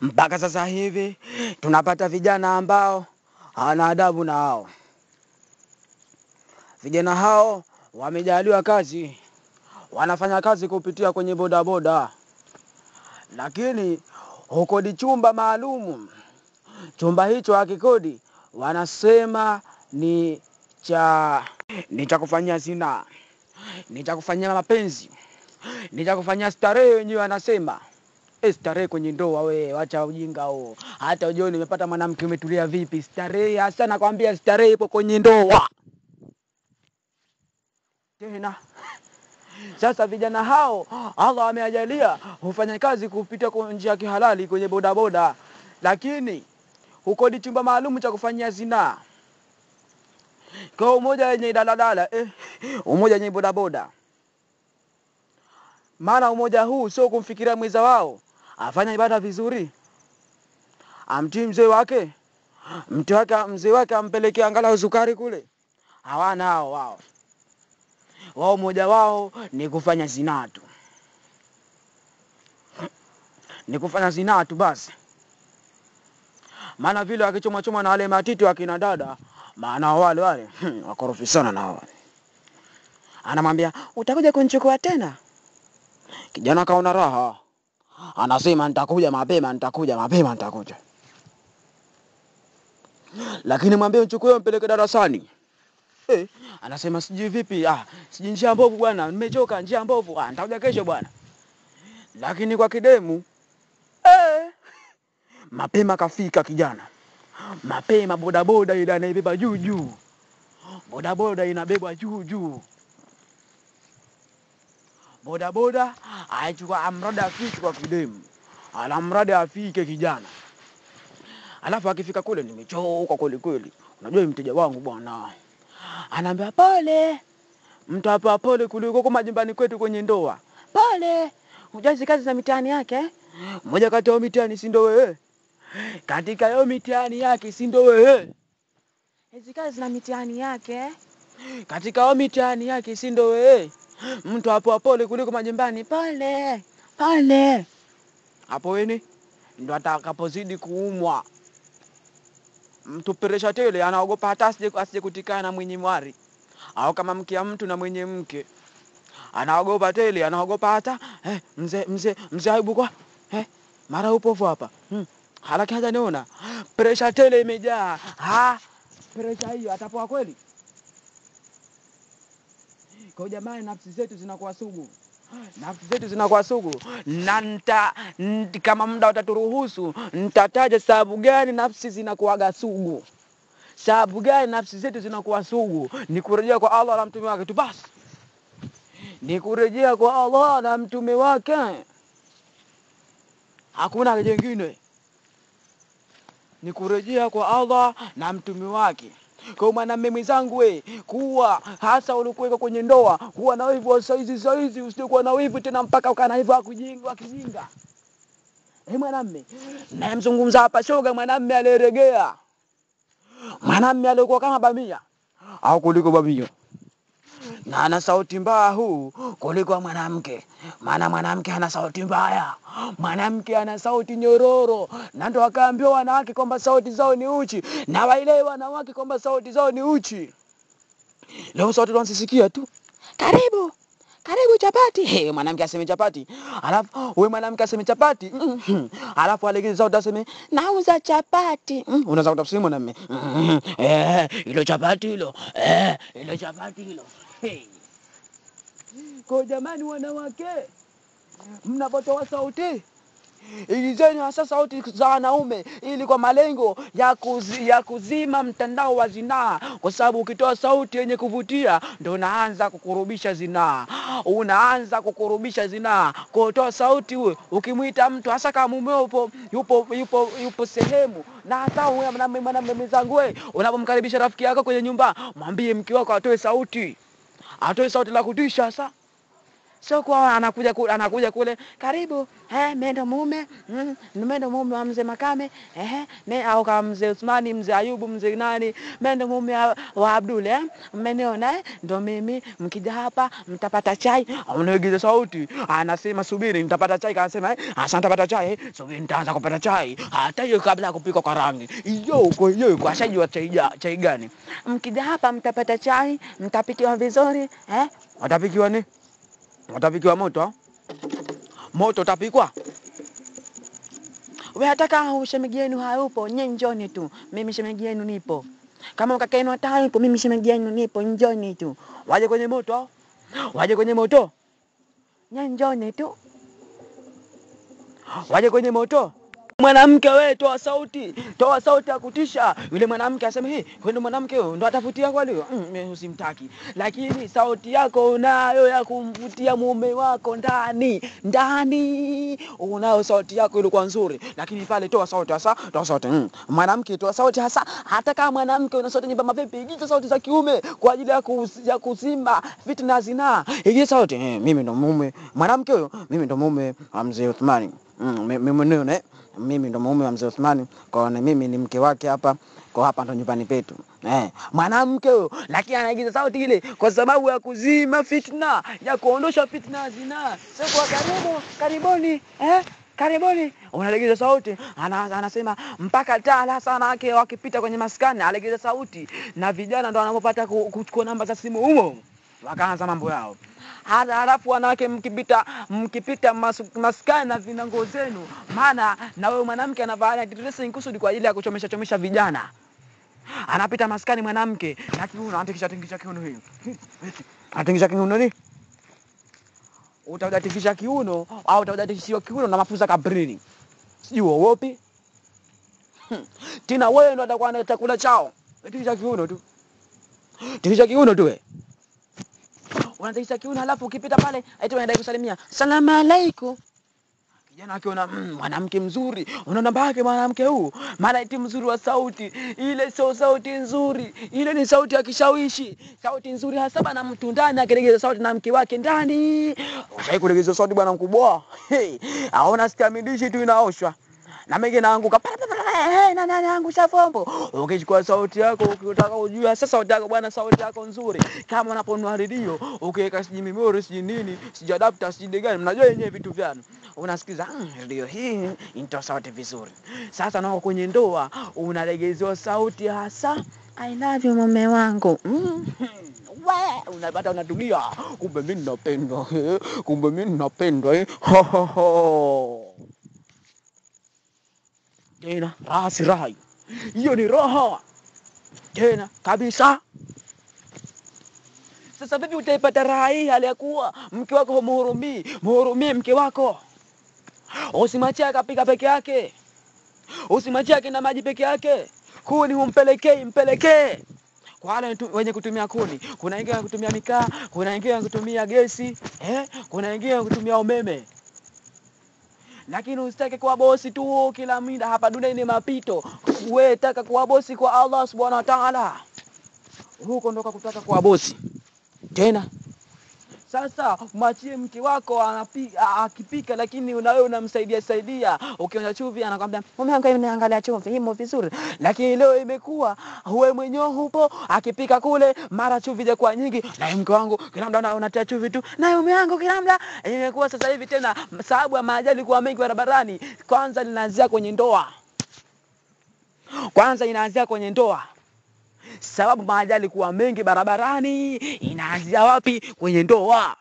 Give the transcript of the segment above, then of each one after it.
Mpaka sasa hivi tunapata vijana ambao hawana adabu na hao vijana hao wamejaliwa kazi, wanafanya kazi kupitia kwenye bodaboda, lakini hukodi chumba maalumu. Chumba hicho hakikodi, wanasema ni cha ni cha kufanyia zinaa, ni cha kufanyia mapenzi, ni cha kufanyia starehe, wenyewe wanasema. Eh, starehe kwenye ndoa we, wacha ujinga huo. Hata ujue nimepata mwanamke umetulia vipi? Starehe hasa nakwambia, starehe ipo kwenye ndoa tena. Sasa vijana hao Allah ameajalia hufanya kazi kupitia kwa njia kihalali kwenye bodaboda, lakini hukodi chumba maalum cha kufanyia zinaa kwa umoja yenye daladala eh, umoja yenye bodaboda. Maana umoja huu sio kumfikiria mwiza wao, afanya ibada vizuri, amtii mzee wake, mtu wake mzee wake ampelekea angalau sukari kule. Hawana hao wao, wao moja wao ni kufanya zinaa tu, ni kufanya zinaa tu basi. Maana vile wakichomwa choma na wale matiti akina dada, maana wale wale hmm, wakorofi sana na wale anamwambia utakuja kunichukua tena. Kijana kaona raha, anasema nitakuja mapema, nitakuja mapema, nitakuja. Lakini mwambie mchukue mpeleke darasani eh, anasema sijui vipi, ah, sijui njia mbovu bwana, nimechoka njia mbovu, ah, nitakuja kesho bwana. Lakini kwa kidemu eh, mapema kafika kijana, mapema bodaboda ile anaibeba juu juu, bodaboda inabebwa juu juu bodaboda aichukua, amradi afiki kwa kidemu, ala mradi afike kijana. Alafu akifika kule nimechoka kweli kweli, unajua mteja wangu bwana anaambia pole, mtu mtapa pole kuliko kwa majumbani kwetu kwenye ndoa pole. Ujazi kazi za mitihani yake, mmoja kati ya mitihani si ndo wewe? Katika hiyo mitihani yake si ndo wewe? hizi kazi na mitihani yake, katika hiyo mitihani yake si ndo wewe? mtu hapo apole kuliko majumbani pale pale. Hapo weni ndo atakapozidi kuumwa mtu peresha tele, anaogopa hata asije kutikana na mwenye mwari au kama mke ya mtu na mwenye mke anaogopa tele, anaogopa hata eh, mzee mzee mzee aibu kwa eh, mara upofu hapa hmm. Halaki hata niona presha tele imejaa ha presha hiyo atapoa kweli kwa hiyo jamani, nafsi zetu zinakuwa sugu nafsi zetu zinakuwa sugu, na nta, kama muda utaturuhusu nitataja sababu gani nafsi zinakuwaga sugu, sababu gani nafsi zetu zinakuwa sugu. Ni kurejea kwa Allah na mtume wake tu basi, ni kurejea kwa Allah na mtume wake, hakuna jengine, ni kurejea kwa Allah na mtume wake. Kwa mwanamume mwenzangu, we kuwa hasa ulikuweka kwenye ndoa, kuwa na wivu wa saizi saizi, usikuwa na wivu tena mpaka ukawa na wivu wa kijinga. Eh, mwanamme mwanamume mzungumza hapa shoga, mwanamume aliregea. mwanamume alikuwa kama bamia au kuliko bamia na ana sauti mbaya huu kuliko mwanamke, maana mwanamke ana sauti mbaya, mwanamke ana sauti nyororo, na ndo akaambiwa wanawake kwamba sauti zao ni uchi, na waelewe wanawake kwamba sauti zao ni uchi. Leo sauti tunasisikia tu, karibu karibu chapati. Hey, mwanamke aseme chapati, alafu wewe mwanamke aseme chapati mm -hmm. Alafu alegeza sauti aseme nauza chapati mm. mm. Unaweza kutafsiri mwanamume mm -hmm. Eh, hilo chapati hilo eh, hilo chapati hilo kwa jamani, wanawake mnapotoa sauti ilizeni hasa sauti za wanaume, ili kwa malengo ya, kuzi, ya kuzima mtandao wa zinaa, kwa sababu ukitoa sauti yenye kuvutia ndo unaanza kukurubisha zinaa, unaanza kukurubisha zinaa. Kwa sauti huwe, ukimwita mtu hasa kama mume upo yupo, yupo, yupo sehemu na hata wewe unapomkaribisha rafiki yako kwenye nyumba, mwambie mke wako atoe sauti atoe sauti la kutisha sasa sio kwa anakuja kule, anakuja kule karibu eh, mimi ndo mume mm, mimi ndo mume wa mzee Makame eh, mimi au kama mzee Uthmani, mzee Ayubu, mzee nani, mimi ndo mume wa Abdul eh, mmeniona eh, ndo mimi. Mkija hapa mtapata chai, unaigiza sauti, anasema subiri, nitapata chai, kanasema eh, asante, nitapata chai eh, subiri, nitaanza kupata chai, hata hiyo kabla ya kupika kwa rangi hiyo huko, hiyo huko, ashajua chai, chai gani. Mkija hapa mtapata chai, mtapikiwa vizuri eh, watapikiwa ni Utapikiwa moto, moto utapikwa. Wewe hata kama shemeji yenu hayupo, nye njoni tu, mimi shemeji yenu nipo. Kama kaka yenu hata mimi shemeji yenu nipo, njoni tu. Waje kwenye moto, waje kwenye moto, nye njoni tu, waje kwenye moto mwanamke we, toa sauti, toa sauti ya kutisha. Yule mwanamke aseme hii, kwenda mwanamke huyo ndo atavutia kwa leo Mm, mimi usimtaki, lakini sauti yako unayo ya kumvutia mume wako ndani ndani, unayo sauti yako ilikuwa nzuri, lakini pale toa sauti hasa, toa sauti mm. Mwanamke toa sauti hasa, hata kama mwanamke una sauti nyembamba vipi, igiza sauti za kiume kwa ajili ya, kus, ya kuzima fitna zina, Igiza sauti eh, mimi ndo mume mwanamke huyo, mimi ndo mume wa mzee Uthmani mimi mimi ne mimi ndo mume wa mzee Uthmani kwa mimi ni mke wake hapa, kwa hapa ndo nyumbani petu eh. Mwanamke huyo lakini anaigiza sauti ile kwa sababu ya kuzima fitna, ya kuondosha fitna zina. Sasa kwa karibu karibuni, eh karibuni, unalegiza sauti ana, anasema mpaka tala sana wake wakipita kwenye maskani alegeza sauti, na vijana ndo wanapopata kuchukua namba za simu humo wakaanza mambo yao. Halafu wanawake, mkipita mkipita maskani na vina nguo zenu, maana na wewe mwanamke anavaa dressing kusudi kwa ajili ya kuchomesha chomesha vijana. Anapita maskani mwanamke na kiuno, anatikisha tikisha kiuno hiyo, anatikisha kiuno ni utaudatikisha kiuno au utaudatikishiwa kiuno na mafuza kabrini, sijui wowopi tena. Wewe ndo atakuwa na chakula chao, tikisha kiuno tu, tikisha kiuno tu wewe unadhirisha kiuno, halafu ukipita pale eti unadai kusalimia salamu alaikum. Kijana akiona hmm, mwanamke mm, mzuri, unaona mbake mwanamke huu, mara eti mzuri wa sauti ile, sio sauti nzuri ile, ni sauti ya kishawishi, sauti nzuri hasa bana. Mtu ndani akiregeza sauti na mke wake ndani, ushaikuregeza sauti bwana mkubwa, hey, aona stamilishi tu inaoshwa Eh, eh, na mengi naanguka na nani angusha fombo. Ukichukua sauti yako ukitaka ujua sasa, sauti yako bwana, sauti yako nzuri, kama unaponua redio ukiweka sijui memory sijui nini sijui adapter sijui gani, mnajua yenyewe vitu vyanu unasikiza mm, redio hii inatoa sauti vizuri. Sasa nako kwenye ndoa unalegezewa sauti hasa I love you mume wangu mm. We, unapata unatulia, kumbe mimi ninapendwa, eh, kumbe mimi ninapendwa, ho ho ho tena raha si raha hiyo hiyo ni roho tena kabisa sasa vipi utaipata raha hii hali ya kuwa mke wako humhurumii mhurumie mke wako usimachie akapika peke yake usimachie akina maji peke yake kuni humpelekei mpelekee kwa wale wenye kutumia kuni kuna wengine kutumia mikaa kuna wengine kutumia gesi eh? kuna wengine kutumia umeme lakini usitake kuwa bosi tu kila muda hapa dunia ni mapito. Wewe taka kuwa bosi kwa Allah subhanahu wa ta'ala, huko ndo kutaka kuwa bosi tena sasa mwachie mke wako akipika, lakini unawe unamsaidia saidia. ukionja chumvi anakwambia mume wangu, niangalia chumvi himo vizuri. Lakini leo imekuwa huwe mwenyewe hupo akipika kule, mara chumvi kwa nyingi, na mke wangu kila mda unatia chumvi tu, na mume wangu kila mda. Imekuwa sasa hivi tena sababu ya maajali kuwa mengi barabarani, kwanza linaanzia kwenye ndoa, kwanza inaanzia kwenye ndoa sababu maajali kuwa mengi barabarani, inaanzia wapi? Kwenye ndoa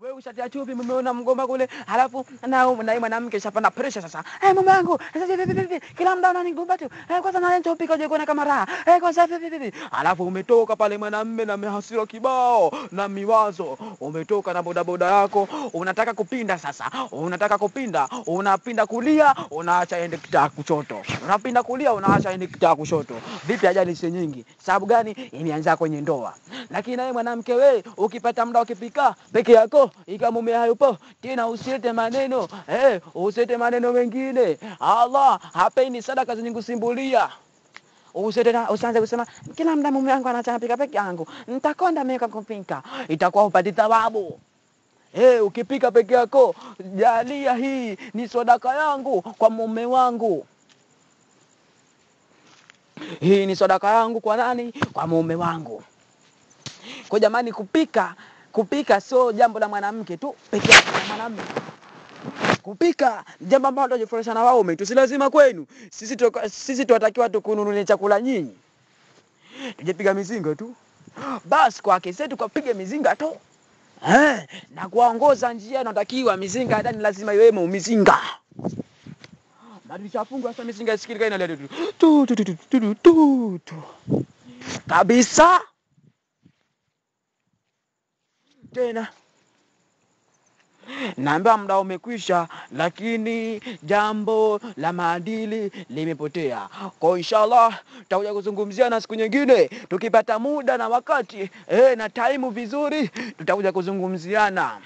wewe ushatia chupi, mmeona mgomba kule, halafu na na mwanamke shapana pressure sasa. Eh, mume wangu sasa vipi vipi, kila mda unanigomba tu eh, kwanza na lento pika je kuona kama raha eh, kwanza vipi vipi. Halafu umetoka pale mwanamme na mehasira kibao na miwazo, umetoka na boda boda yako, unataka kupinda sasa, unataka kupinda, unapinda kulia, unaacha ende kitaa kuchoto. unapinda kulia, unaacha ende kitaa kuchoto. Vipi, ajali si nyingi? Sababu gani? Ilianza kwenye ndoa. Lakini naye mwanamke wewe, ukipata muda ukipika peke yako hayo ikamwambia hayupo tena, usilete maneno eh, usilete maneno mengine. Allah hapeni sadaka zenye kusimbulia. Usianze kusema kila mda mume wangu anaacha pika peke yangu, nitakonda kwa kupika, itakuwa upati thawabu. Hey, eh, ukipika peke yako, jalia hii ni sadaka yangu kwa mume wangu hii ni sadaka yangu kwa nani? Kwa mume wangu. Kwa jamani, kupika kupika sio jambo la mwanamke tu peke yake, na mwanamume kupika jambo ambalo tunajifurahisha na waume tu, si lazima kwenu. Sisi tu, sisi tunatakiwa kununulia chakula nyinyi, tujepiga mizinga tu basi, kwa wake zetu kapiga mizinga tu eh, na kuwaongoza njia inatakiwa. Mizinga ndani lazima iwemo mizinga madirisha afungwe, sasa mizinga isikilike, inalia tu tu tu tu tu tu kabisa tena. Naambiwa muda umekwisha, lakini jambo la maadili limepotea. Kwa inshallah tutakuja kuzungumzia na siku nyingine tukipata muda na wakati e, na taimu vizuri, tutakuja kuzungumziana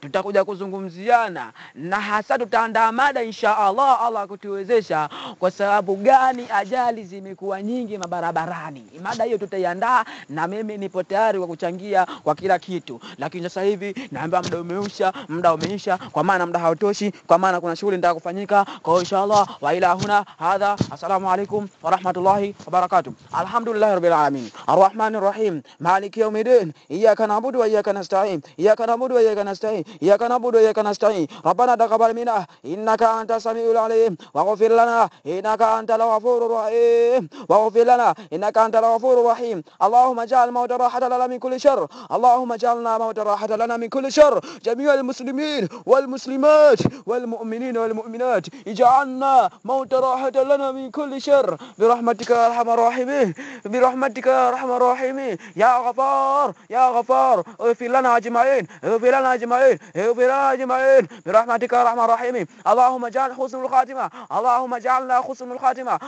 tutakuja kuzungumziana na hasa tutaandaa mada insha Allah, Allah kutuwezesha. Kwa sababu gani ajali zimekuwa nyingi mabarabarani? Mada hiyo tutaiandaa, na mimi nipo tayari kwa kuchangia kwa kila kitu, lakini sasa hivi naambiwa muda umeisha, muda umeisha, kwa maana muda hautoshi, kwa maana kuna shughuli ndio kufanyika. Kwa insha Allah wa ila huna hadha, assalamu alaikum wa rahmatullahi wa barakatuh. Alhamdulillahi rabbil alamin arrahmanir rahim maliki yawmiddin iyyaka na'budu wa iyyaka nasta'in iyyaka na'budu wa iyyaka nasta'in نستعين إياك نعبد وإياك نستعين ربنا تقبل منا إنك أنت السميع العليم واغفر لنا إنك أنت الغفور الرحيم واغفر لنا إنك أنت الغفور الرحيم اللهم اجعل موت راحة لنا من كل شر اللهم اجعلنا موت راحة لنا من كل شر جميع المسلمين والمسلمات والمؤمنين والمؤمنات اجعلنا موت راحة لنا من كل شر برحمتك يا أرحم الراحمين برحمتك يا أرحم الراحمين يا غفار يا غفار اغفر لنا أجمعين اغفر لنا أجمعين أجمعين اغفر أجمعين برحمتك يا رحمن الرحيم اللهم اجعل حسن الخاتمة اللهم اجعلنا حسن الخاتمة